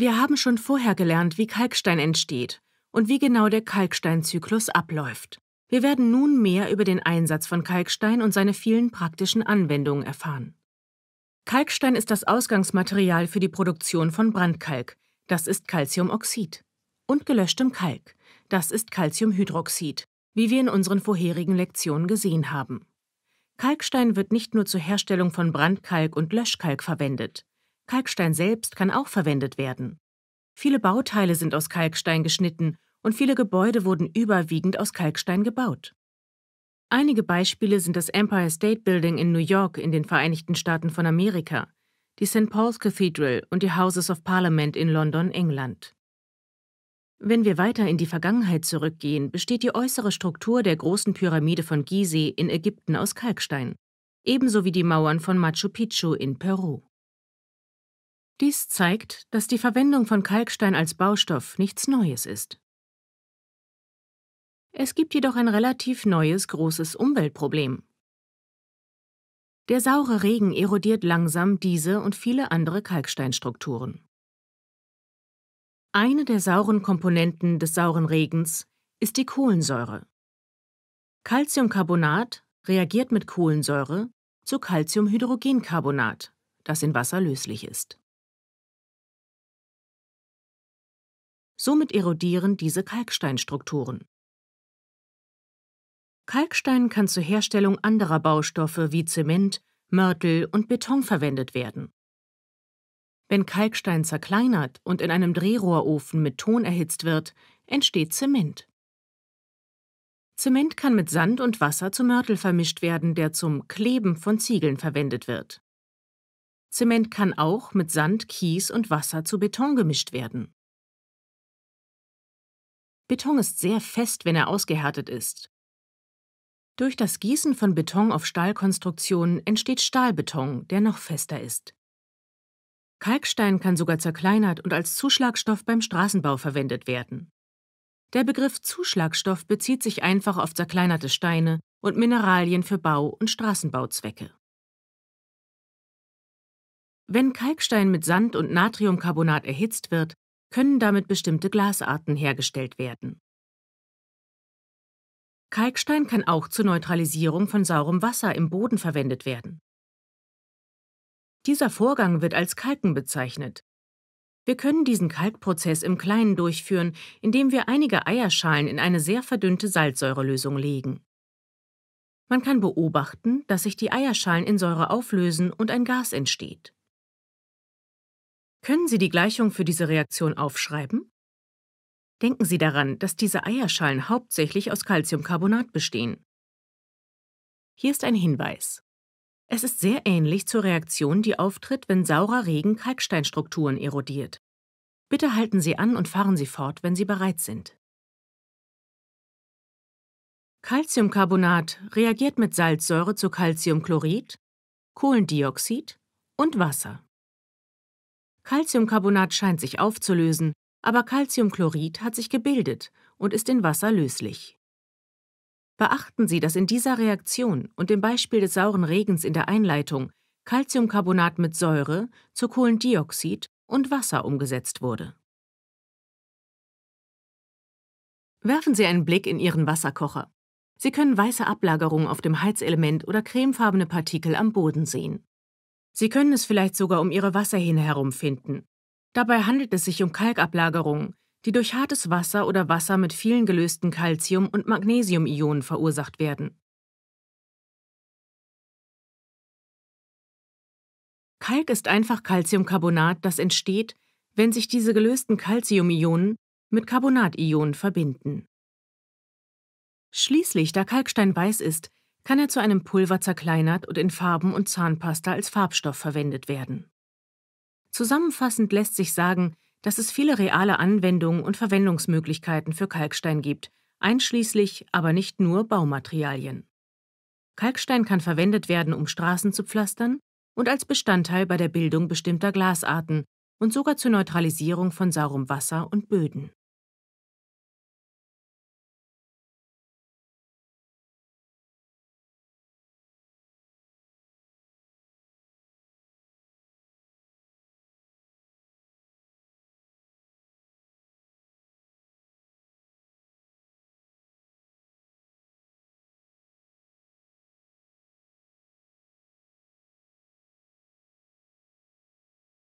Wir haben schon vorher gelernt, wie Kalkstein entsteht und wie genau der Kalksteinzyklus abläuft. Wir werden nun mehr über den Einsatz von Kalkstein und seine vielen praktischen Anwendungen erfahren. Kalkstein ist das Ausgangsmaterial für die Produktion von Brandkalk, das ist Calciumoxid, und gelöschtem Kalk, das ist Calciumhydroxid, wie wir in unseren vorherigen Lektionen gesehen haben. Kalkstein wird nicht nur zur Herstellung von Brandkalk und Löschkalk verwendet. Kalkstein selbst kann auch verwendet werden. Viele Bauteile sind aus Kalkstein geschnitten und viele Gebäude wurden überwiegend aus Kalkstein gebaut. Einige Beispiele sind das Empire State Building in New York in den Vereinigten Staaten von Amerika, die St. Paul's Cathedral und die Houses of Parliament in London, England. Wenn wir weiter in die Vergangenheit zurückgehen, besteht die äußere Struktur der großen Pyramide von Gizeh in Ägypten aus Kalkstein, ebenso wie die Mauern von Machu Picchu in Peru. Dies zeigt, dass die Verwendung von Kalkstein als Baustoff nichts Neues ist. Es gibt jedoch ein relativ neues großes Umweltproblem. Der saure Regen erodiert langsam diese und viele andere Kalksteinstrukturen. Eine der sauren Komponenten des sauren Regens ist die Kohlensäure. Calciumcarbonat reagiert mit Kohlensäure zu Calciumhydrogencarbonat, das in Wasser löslich ist. Somit erodieren diese Kalksteinstrukturen. Kalkstein kann zur Herstellung anderer Baustoffe wie Zement, Mörtel und Beton verwendet werden. Wenn Kalkstein zerkleinert und in einem Drehrohrofen mit Ton erhitzt wird, entsteht Zement. Zement kann mit Sand und Wasser zu Mörtel vermischt werden, der zum Kleben von Ziegeln verwendet wird. Zement kann auch mit Sand, Kies und Wasser zu Beton gemischt werden. Beton ist sehr fest, wenn er ausgehärtet ist. Durch das Gießen von Beton auf Stahlkonstruktionen entsteht Stahlbeton, der noch fester ist. Kalkstein kann sogar zerkleinert und als Zuschlagstoff beim Straßenbau verwendet werden. Der Begriff Zuschlagstoff bezieht sich einfach auf zerkleinerte Steine und Mineralien für Bau- und Straßenbauzwecke. Wenn Kalkstein mit Sand und Natriumcarbonat erhitzt wird, können damit bestimmte Glasarten hergestellt werden. Kalkstein kann auch zur Neutralisierung von saurem Wasser im Boden verwendet werden. Dieser Vorgang wird als Kalken bezeichnet. Wir können diesen Kalkprozess im Kleinen durchführen, indem wir einige Eierschalen in eine sehr verdünnte Salzsäurelösung legen. Man kann beobachten, dass sich die Eierschalen in Säure auflösen und ein Gas entsteht. Können Sie die Gleichung für diese Reaktion aufschreiben? Denken Sie daran, dass diese Eierschalen hauptsächlich aus Calciumcarbonat bestehen. Hier ist ein Hinweis. Es ist sehr ähnlich zur Reaktion, die auftritt, wenn saurer Regen Kalksteinstrukturen erodiert. Bitte halten Sie an und fahren Sie fort, wenn Sie bereit sind. Calciumcarbonat reagiert mit Salzsäure zu Calciumchlorid, Kohlendioxid und Wasser. Calciumcarbonat scheint sich aufzulösen, aber Calciumchlorid hat sich gebildet und ist in Wasser löslich. Beachten Sie, dass in dieser Reaktion und dem Beispiel des sauren Regens in der Einleitung Calciumcarbonat mit Säure zu Kohlendioxid und Wasser umgesetzt wurde. Werfen Sie einen Blick in Ihren Wasserkocher. Sie können weiße Ablagerungen auf dem Heizelement oder cremefarbene Partikel am Boden sehen. Sie können es vielleicht sogar um Ihre Wasserhähne herum finden. Dabei handelt es sich um Kalkablagerungen, die durch hartes Wasser oder Wasser mit vielen gelösten Calcium- und Magnesiumionen verursacht werden. Kalk ist einfach Calciumcarbonat, das entsteht, wenn sich diese gelösten Calciumionen mit Carbonationen verbinden. Schließlich, da Kalkstein weiß ist, kann er zu einem Pulver zerkleinert und in Farben und Zahnpasta als Farbstoff verwendet werden. Zusammenfassend lässt sich sagen, dass es viele reale Anwendungen und Verwendungsmöglichkeiten für Kalkstein gibt, einschließlich, aber nicht nur Baumaterialien. Kalkstein kann verwendet werden, um Straßen zu pflastern und als Bestandteil bei der Bildung bestimmter Glasarten und sogar zur Neutralisierung von saurem Wasser und Böden.